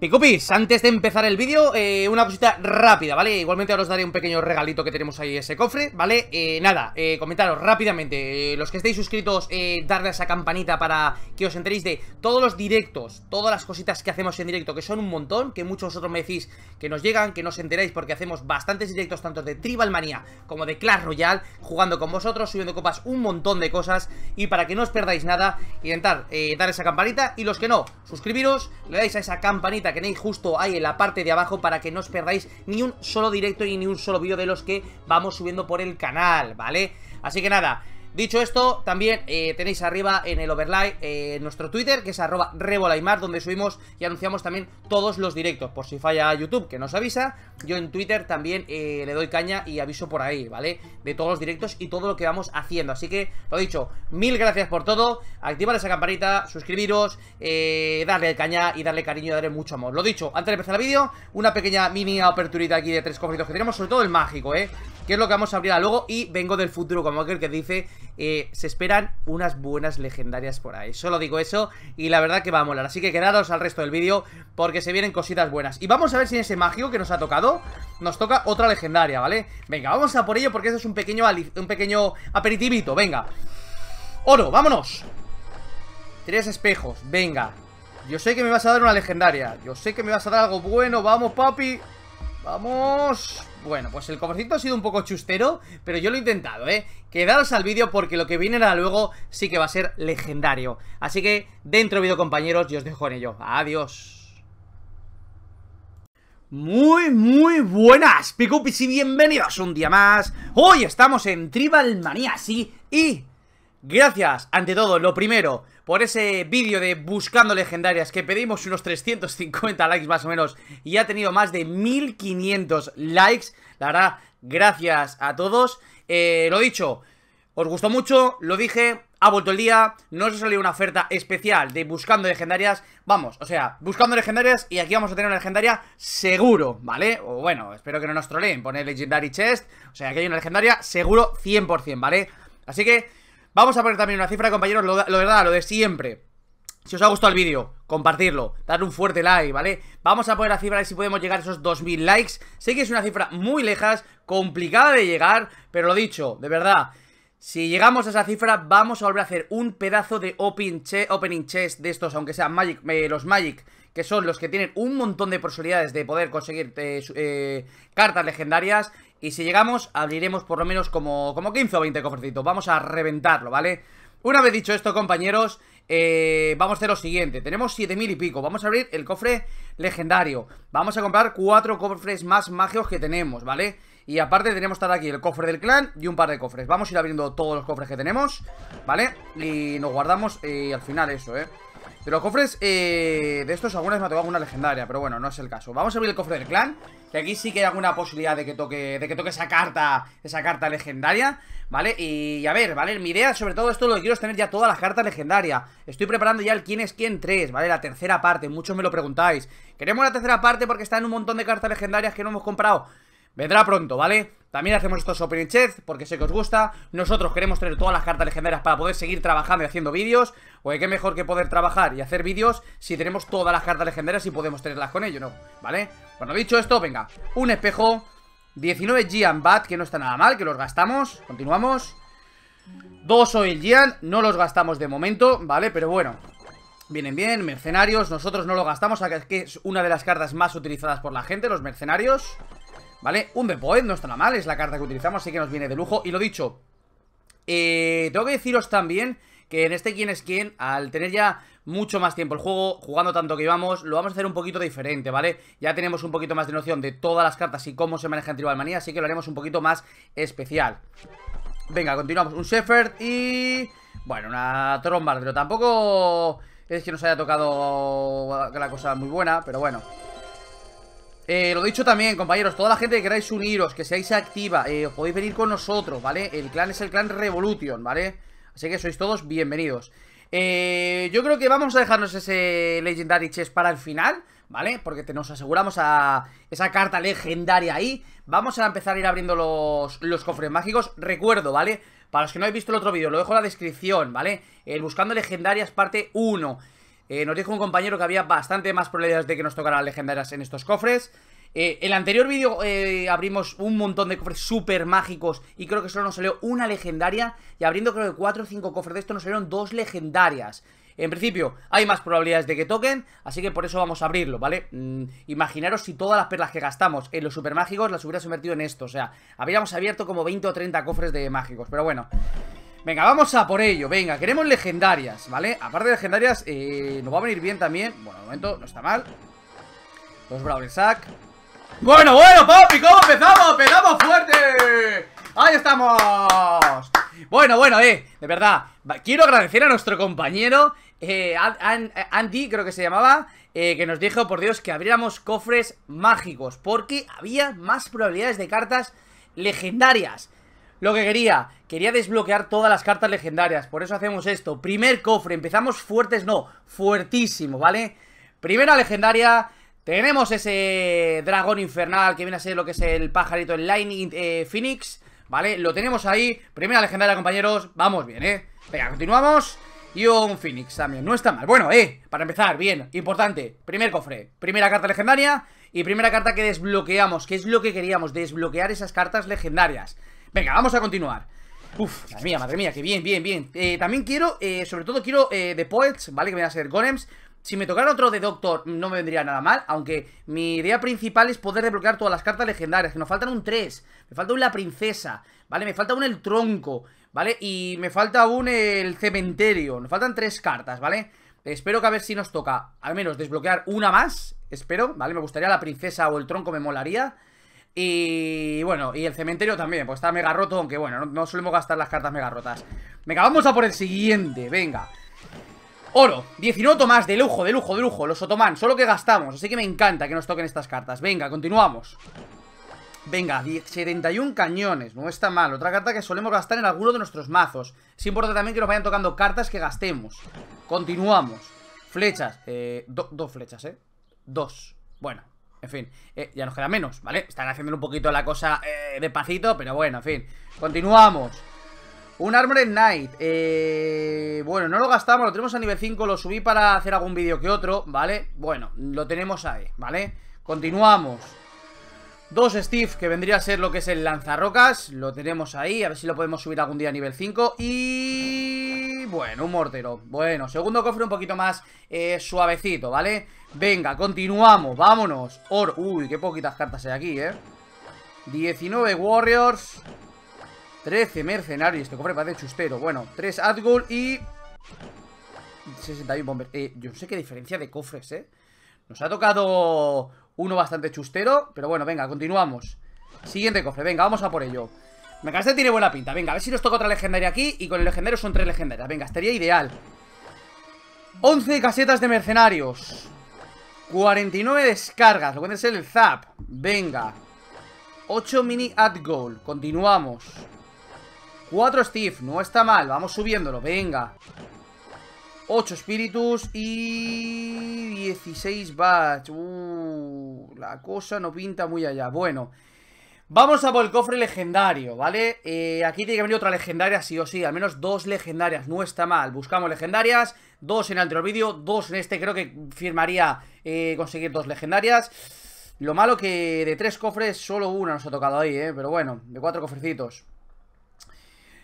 Picupis, antes de empezar el vídeo, eh, una cosita rápida, ¿vale? Igualmente ahora os daré un pequeño regalito que tenemos ahí ese cofre, ¿vale? Eh, nada, eh, comentaros rápidamente, los que estéis suscritos, darle a esa campanita para que os enteréis de todos los directos, todas las cositas que hacemos en directo, que son un montón, que muchos vosotros me decís que nos llegan, que nos enteráis porque hacemos bastantes directos tanto de Tribal como de Clash Royale, jugando con vosotros, subiendo copas, un montón de cosas, y para que no os perdáis nada, intentar dar esa campanita, y los que no, suscribiros, le dais a esa campanita, que tenéis justo ahí en la parte de abajo para que no os perdáis ni un solo directo y ni un solo vídeo de los que vamos subiendo por el canal, ¿vale? Así que nada, Dicho esto, también eh, tenéis arriba en el overlay eh, nuestro Twitter, que es arroba Revolaimar, donde subimos y anunciamos también todos los directos. Por si falla YouTube, que nos avisa, yo en Twitter también eh, le doy caña y aviso por ahí, ¿vale? De todos los directos y todo lo que vamos haciendo. Así que, lo dicho, mil gracias por todo. Activar esa campanita, suscribiros, darle caña y darle cariño, darle mucho amor. Lo dicho, antes de empezar el vídeo, una pequeña mini aperturita aquí de tres que tenemos, sobre todo el mágico, ¿eh? Que es lo que vamos a abrir luego y vengo del futuro, como aquel que dice eh, se esperan unas buenas legendarias por ahí. Solo digo eso y la verdad que va a molar. Así que quedaros al resto del vídeo porque se vienen cositas buenas. Y vamos a ver si en ese magio que nos ha tocado nos toca otra legendaria, ¿vale? Venga, vamos a por ello porque eso es un pequeño, un pequeño aperitivito, venga. Oro, vámonos. Tres espejos, venga. Yo sé que me vas a dar una legendaria. Yo sé que me vas a dar algo bueno. Vamos, papi. Vamos. Bueno, pues el comercito ha sido un poco chustero, pero yo lo he intentado, ¿eh? Quedaros al vídeo porque lo que viene era luego sí que va a ser legendario. Así que dentro vídeo, compañeros, yo os dejo en ello. Adiós. Muy, muy buenas, Picupis y bienvenidos un día más. Hoy estamos en Tribal Manía, sí, y Gracias, ante todo, lo primero, por ese vídeo de Buscando Legendarias que pedimos unos 350 likes más o menos y ha tenido más de 1500 likes. La verdad, gracias a todos. Eh, lo dicho, os gustó mucho, lo dije, ha vuelto el día, no os ha salido una oferta especial de Buscando Legendarias, vamos, o sea, Buscando Legendarias y aquí vamos a tener una legendaria seguro, ¿vale? O bueno, espero que no nos troleen, poner Legendary Chest, o sea, aquí hay una legendaria seguro 100%, ¿vale? Así que... Vamos a poner también una cifra, compañeros, lo, verdad, lo de siempre. Si os ha gustado el vídeo, compartirlo, dar un fuerte like, ¿vale? Vamos a poner la cifra de si podemos llegar a esos 2.000 likes. Sé que es una cifra muy lejas, complicada de llegar, pero lo dicho, de verdad. Si llegamos a esa cifra, vamos a volver a hacer un pedazo de opening, chest de estos, aunque sean Magic, eh, los Magic, que son los que tienen un montón de posibilidades de poder conseguir eh, eh, cartas legendarias. Y si llegamos, abriremos por lo menos como, como 15 o 20 cofrecitos. Vamos a reventarlo, ¿vale? Una vez dicho esto, compañeros, eh, vamos a hacer lo siguiente. Tenemos 7000 y pico. Vamos a abrir el cofre legendario. Vamos a comprar cuatro cofres más magios que tenemos, ¿vale? Y aparte tenemos estar aquí el cofre del clan y un par de cofres. Vamos a ir abriendo todos los cofres que tenemos, ¿vale? Y nos guardamos eh, al final eso, ¿eh? De los cofres, eh, de estos algunas me ha tocado alguna legendaria Pero bueno, no es el caso Vamos a abrir el cofre del clan Que aquí sí que hay alguna posibilidad de que toque, de que toque esa carta Esa carta legendaria ¿Vale? Y a ver, ¿vale? Mi idea sobre todo esto lo que quiero es tener ya todas las cartas legendarias Estoy preparando ya el quién es quién 3, ¿vale? La tercera parte, muchos me lo preguntáis Queremos la tercera parte porque está en un montón de cartas legendarias que no hemos comprado Vendrá pronto, ¿vale? También hacemos estos opening chats porque sé que os gusta. Nosotros queremos tener todas las cartas legendarias para poder seguir trabajando y haciendo vídeos. Oye, qué mejor que poder trabajar y hacer vídeos si tenemos todas las cartas legendarias y podemos tenerlas con ello, ¿no? ¿Vale? Bueno, dicho esto, venga. Un espejo. 19 Gian Bat, que no está nada mal, que los gastamos. Continuamos. Dos Oil Gian, no los gastamos de momento, ¿vale? Pero bueno, Vienen bien, mercenarios, nosotros no lo gastamos, que es una de las cartas más utilizadas por la gente, los mercenarios ¿Vale? Un depoet no está nada mal, es la carta que utilizamos, así que nos viene de lujo. Y lo dicho, eh, tengo que deciros también que en este quién es quién, al tener ya mucho más tiempo el juego, jugando tanto que íbamos, lo vamos a hacer un poquito diferente, ¿vale? Ya tenemos un poquito más de noción de todas las cartas y cómo se maneja en Tribal Manía, así que lo haremos un poquito más especial. Venga, continuamos. Un shepherd y... Bueno, una tromba pero tampoco es que nos haya tocado la cosa muy buena, pero bueno. Eh, lo dicho también, compañeros, toda la gente que queráis uniros, que seáis activa, eh, podéis venir con nosotros, ¿vale? El clan es el clan Revolution, ¿vale? Así que sois todos bienvenidos. Eh, yo creo que vamos a dejarnos ese Legendary Chest para el final, ¿vale? Porque te, nos aseguramos a esa carta legendaria ahí. Vamos a empezar a ir abriendo los, los cofres mágicos. Recuerdo, ¿vale? Para los que no habéis visto el otro vídeo, lo dejo en la descripción, ¿vale? El Buscando Legendarias parte 1. Eh, nos dijo un compañero que había bastante más probabilidades de que nos tocaran legendarias en estos cofres. En eh, el anterior vídeo eh, abrimos un montón de cofres super mágicos y creo que solo nos salió una legendaria. Y abriendo creo que 4 o 5 cofres de esto nos salieron dos legendarias. En principio, hay más probabilidades de que toquen, así que por eso vamos a abrirlo, ¿vale? Mm, imaginaros si todas las perlas que gastamos en los super mágicos las hubieras invertido en esto, o sea, habríamos abierto como 20 o 30 cofres de mágicos, pero bueno. Venga, vamos a por ello, venga, queremos legendarias, ¿vale? Aparte de legendarias, eh, nos va a venir bien también Bueno, de momento no está mal Los Brawl Sack Bueno, bueno, papi, ¿cómo empezamos? ¡Empezamos fuerte! ¡Ahí estamos! Bueno, bueno, eh, de verdad Quiero agradecer a nuestro compañero eh, Andy, creo que se llamaba eh, Que nos dijo, por Dios, que abriéramos cofres mágicos Porque había más probabilidades de cartas legendarias lo que quería, quería desbloquear todas las cartas legendarias, por eso hacemos esto. Primer cofre, empezamos fuertes, no, fuertísimo, ¿vale? Primera legendaria, tenemos ese dragón infernal que viene a ser lo que es el pajarito, en line eh, Phoenix, ¿vale? Lo tenemos ahí, primera legendaria, compañeros, vamos bien, ¿eh? Venga, continuamos. Y un Phoenix también, no está mal Bueno, eh, para empezar, bien, importante Primer cofre, primera carta legendaria Y primera carta que desbloqueamos, que es lo que queríamos Desbloquear esas cartas legendarias Venga, vamos a continuar Uf, madre mía, madre mía, que bien, bien, bien eh, También quiero, eh, sobre todo quiero eh, The Poets, ¿vale? Que me van a ser Golems si me tocara otro de Doctor no me vendría nada mal, aunque mi idea principal es poder desbloquear todas las cartas legendarias, que nos faltan un 3, me falta un La Princesa, ¿vale? Me falta un El Tronco, ¿vale? Y me falta un El Cementerio, nos faltan 3 cartas, ¿vale? Espero que a ver si nos toca al menos desbloquear una más, espero, ¿vale? Me gustaría La Princesa o El Tronco, me molaría, y bueno, y el cementerio también, pues está mega roto, aunque bueno, no, solemos gastar las cartas mega rotas. Venga, vamos a por el siguiente, venga. Oro, 19 más, de lujo, de lujo, de lujo Los otoman, solo que gastamos, así que me encanta Que nos toquen estas cartas, venga, continuamos Venga, 71 cañones No está mal, otra carta que solemos gastar En alguno de nuestros mazos Es importante también que nos vayan tocando cartas que gastemos Continuamos, flechas eh, Dos flechas, eh, dos Bueno, en fin, eh, ya nos queda menos, ¿vale? Están haciendo un poquito la cosa eh, de pero bueno, en fin. Continuamos. Un Armored Knight. Eh, bueno, no lo gastamos, lo tenemos a nivel 5, lo subí para hacer algún vídeo que otro, ¿vale? Bueno, lo tenemos ahí, ¿vale? Continuamos. Dos Steve, que vendría a ser lo que es el lanzarrocas, lo tenemos ahí, a ver si lo podemos subir algún día a nivel 5. Y bueno, un mortero Bueno, segundo cofre un poquito más eh, suavecito, ¿vale? Venga, continuamos, vámonos Oro, uy, qué poquitas cartas hay aquí, ¿eh? 19 Warriors 13 mercenarios, este cofre parece chustero Bueno, 3 Adgul y 61 Bomber eh, Yo no sé qué diferencia de cofres, ¿eh? Nos ha tocado uno bastante chustero Pero bueno, venga, continuamos Siguiente cofre, venga, vamos a por ello me este que tiene buena pinta Venga, a ver si nos toca otra legendaria aquí Y con el legendario son tres legendarias Venga, estaría ideal 11 casetas de mercenarios 49 descargas Lo pueden ser el zap Venga 8 mini at goal Continuamos 4 Steve No está mal Vamos subiéndolo Venga 8 espíritus y 16 batch. Uh, la cosa no pinta muy allá. Bueno, Vamos a por el cofre legendario, ¿vale? Eh, aquí tiene que venir otra legendaria sí o sí, al menos dos legendarias, no está mal. Buscamos legendarias, dos en el otro vídeo, dos en este, creo que firmaría eh, conseguir dos legendarias. Lo malo que de tres cofres solo una nos ha tocado ahí, ¿eh? Pero bueno, de cuatro cofrecitos.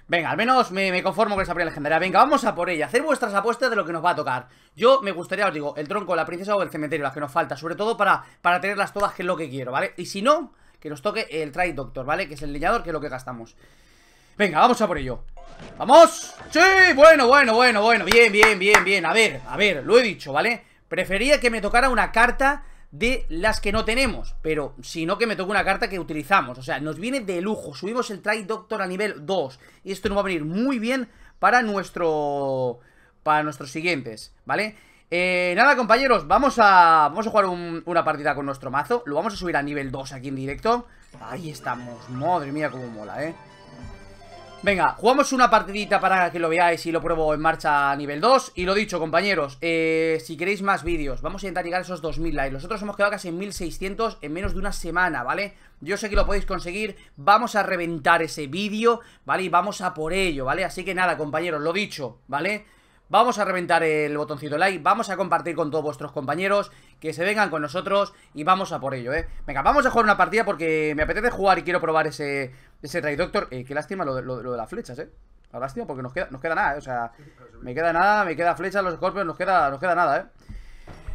Venga, al menos me, conformo con esa primera legendaria. Venga, vamos a por ella. Hacer vuestras apuestas de lo que nos va a tocar. Yo me gustaría, os digo, el tronco, la princesa o el cementerio, las que nos falta. Sobre todo para, para tenerlas todas, que es lo que quiero, ¿vale? Y si no que nos toque el Trade Doctor, ¿vale? Que es el leñador, que es lo que gastamos Venga, vamos a por ello ¡Vamos! ¡Sí! Bueno, bueno, bueno, bueno Bien, bien, bien, bien A ver, a ver, lo he dicho, ¿vale? Prefería que me tocara una carta de las que no tenemos Pero si no que me toque una carta que utilizamos O sea, nos viene de lujo Subimos el Trade Doctor a nivel 2 Y esto nos va a venir muy bien para nuestro... Para nuestros siguientes, ¿vale? Eh, nada, compañeros, vamos a, vamos a jugar una partida con nuestro mazo. Lo vamos a subir a nivel 2 aquí en directo. Ahí estamos. Madre mía, cómo mola, ¿eh? Venga, jugamos una partidita para que lo veáis y lo pruebo en marcha a nivel 2 Y lo dicho, compañeros, eh, si queréis más vídeos, vamos a intentar llegar a esos 2000 likes Nosotros hemos quedado casi en 1600 en menos de una semana, ¿vale? Yo sé que lo podéis conseguir, vamos a reventar ese vídeo, ¿vale? Y vamos a por ello, ¿vale? Así que nada, compañeros, lo dicho, ¿vale? Vamos a reventar el botoncito like, vamos a compartir con todos vuestros compañeros, que se vengan con nosotros y vamos a por ello, ¿eh? Venga, vamos a jugar una partida porque me apetece jugar y quiero probar ese, ese Doctor Eh, qué lástima lo, de las flechas, ¿eh? La lástima porque nos queda, nos queda nada, ¿eh? o sea, me queda nada, me queda flecha, los escorpios, nos queda, nos queda nada, ¿eh?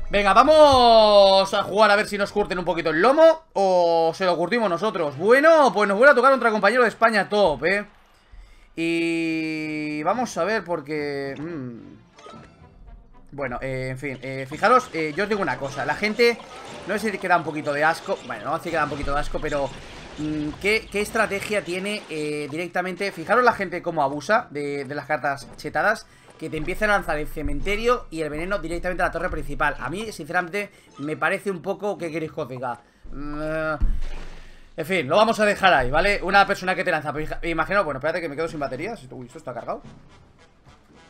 Venga, vamos a jugar a ver si nos curten un poquito el lomo o se lo curtimos nosotros. Bueno, pues nos vuelve a tocar contra compañero de España top, ¿eh? Y vamos a ver porque... Mm, bueno, eh, en fin, eh, fijaros, eh, yo os digo una cosa La gente, no sé si queda un poquito de asco Bueno, no sé si queda un poquito de asco, pero mm, ¿qué, estrategia tiene directamente? Fijaros la gente cómo abusa de, las cartas chetadas que te empiezan a lanzar el cementerio y el veneno directamente a la torre principal. A mí, sinceramente, me parece un poco que queréis que diga. Mm, en fin, lo vamos a dejar ahí, ¿vale? Una persona que te lanza, pues, imagino, bueno, espérate que me quedo sin baterías. Uy, esto está cargado.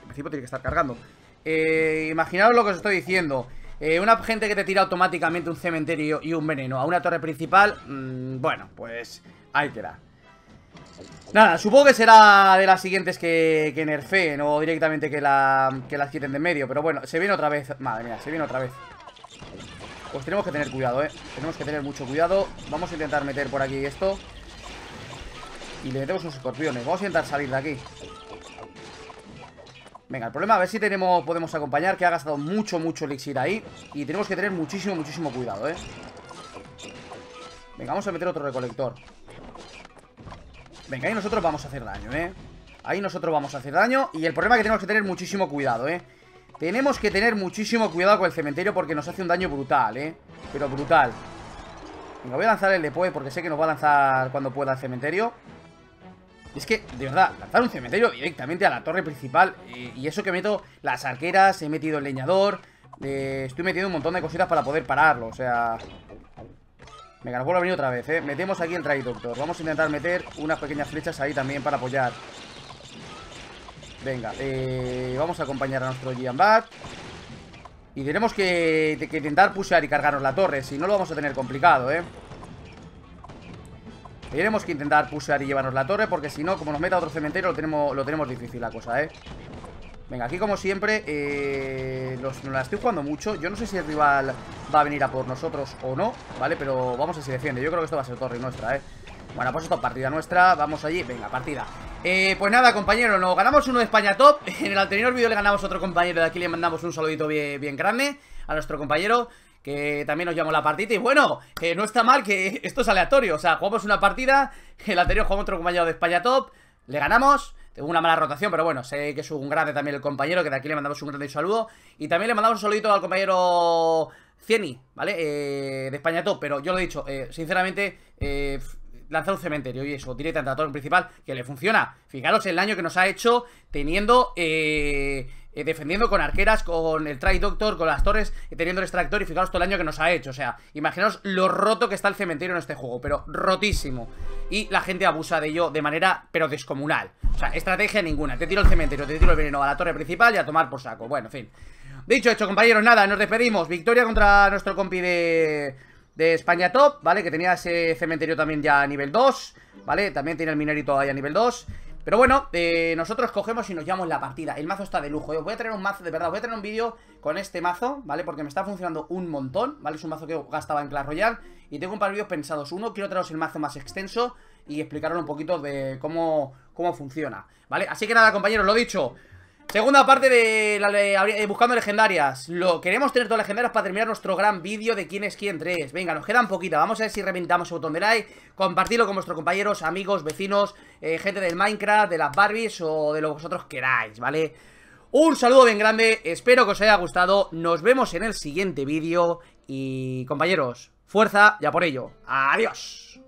En principio tiene que estar cargando. Eh, imaginaos lo que os estoy diciendo. Eh, una gente que te tira automáticamente un cementerio y un veneno a una torre principal, mm, bueno, pues ahí queda. Nada, supongo que será de las siguientes que, que nerfeen o directamente que, la, que las quiten de medio, pero bueno, se viene otra vez. Madre mía, se viene otra vez. Pues tenemos que tener cuidado, ¿eh? Tenemos que tener mucho cuidado. Vamos a intentar meter por aquí esto. Y le metemos unos escorpiones. Vamos a intentar salir de aquí. Venga, el problema, a ver si tenemos, podemos acompañar, que ha gastado mucho, mucho elixir ahí. Y tenemos que tener muchísimo, muchísimo cuidado, ¿eh? Venga, vamos a meter otro recolector. Venga, ahí nosotros vamos a hacer daño, ¿eh? Ahí nosotros vamos a hacer daño. Y el problema es que tenemos que tener muchísimo cuidado, ¿eh? Tenemos que tener muchísimo cuidado con el cementerio porque nos hace un daño brutal, ¿eh? Pero brutal. Venga, voy a lanzar el depoe porque sé que nos va a lanzar cuando pueda el cementerio. Y es que, de verdad, lanzar un cementerio directamente a la torre principal eh, y eso que meto las arqueras, he metido el leñador, eh, estoy metiendo un montón de cositas para poder pararlo, o sea... Me nos la a venir otra vez, ¿eh? Metemos aquí el Traductor. Vamos a intentar meter unas pequeñas flechas ahí también para apoyar. Venga, eh, vamos a acompañar a nuestro Gian Y tenemos que, intentar pushear y cargarnos la torre. Si no, lo vamos a tener complicado, ¿eh? Tenemos que intentar pushear y llevarnos la torre Porque si no, como nos meta otro cementerio Lo tenemos, lo tenemos difícil la cosa, ¿eh? Venga, aquí como siempre eh, los, Nos la estoy jugando mucho Yo no sé si el rival va a venir a por nosotros o no ¿Vale? Pero vamos a ver si defiende Yo creo que esto va a ser torre nuestra, ¿eh? Bueno, pues esto partida nuestra Vamos allí Venga, partida eh, pues nada, compañero, nos ganamos uno de España Top. En el anterior vídeo le ganamos otro compañero de aquí, le mandamos un saludito bien, grande a nuestro compañero que también nos llamó la partida y bueno, no está mal que esto es aleatorio, o sea, jugamos una partida, el anterior jugamos otro compañero de España Top, le ganamos, tengo una mala rotación, pero bueno, sé que es un grande también el compañero, que de aquí le mandamos un grande saludo y también le mandamos un saludito al compañero Cieni, ¿vale? Eh, de España Top, pero yo lo he dicho, eh, sinceramente, eh, lanzar un cementerio y eso, a la torre principal, que le funciona. Fijaros el daño que nos ha hecho teniendo... Eh, eh, defendiendo con arqueras, con el Try Doctor, con las torres, teniendo el extractor y fijaros todo el daño que nos ha hecho. O sea, imaginaos lo roto que está el cementerio en este juego, pero rotísimo. Y la gente abusa de ello de manera, pero descomunal. O sea, estrategia ninguna. Te tiro el cementerio, te tiro el veneno a la torre principal y a tomar por saco. Bueno, en fin. Dicho hecho, compañeros, nada, nos despedimos. Victoria contra nuestro compi de de España Top, ¿vale? Que tenía ese cementerio también ya a nivel 2, ¿vale? También tiene el minerito ahí a nivel 2. Pero bueno, eh, nosotros cogemos y nos llevamos la partida. El mazo está de lujo. Yo ¿eh? voy a traer un mazo, de verdad, voy a traer un vídeo con este mazo, ¿vale? Porque me está funcionando un montón, ¿vale? Es un mazo que gastaba en Clash Royale. Y tengo un par de vídeos pensados. Uno, quiero traeros el mazo más extenso y explicaros un poquito de cómo, cómo funciona, ¿vale? Así que nada, compañeros, lo dicho. Segunda parte de, eh, Buscando Legendarias Lo queremos tener todas legendarias para terminar nuestro gran vídeo de quién es quién 3 Venga, nos quedan poquitas, vamos a ver si reventamos el botón de like Compartirlo con vuestros compañeros, amigos, vecinos, eh, gente del Minecraft, de las Barbies o de lo que vosotros queráis, ¿vale? Un saludo bien grande, espero que os haya gustado Nos vemos en el siguiente vídeo Y compañeros, fuerza ya por ello Adiós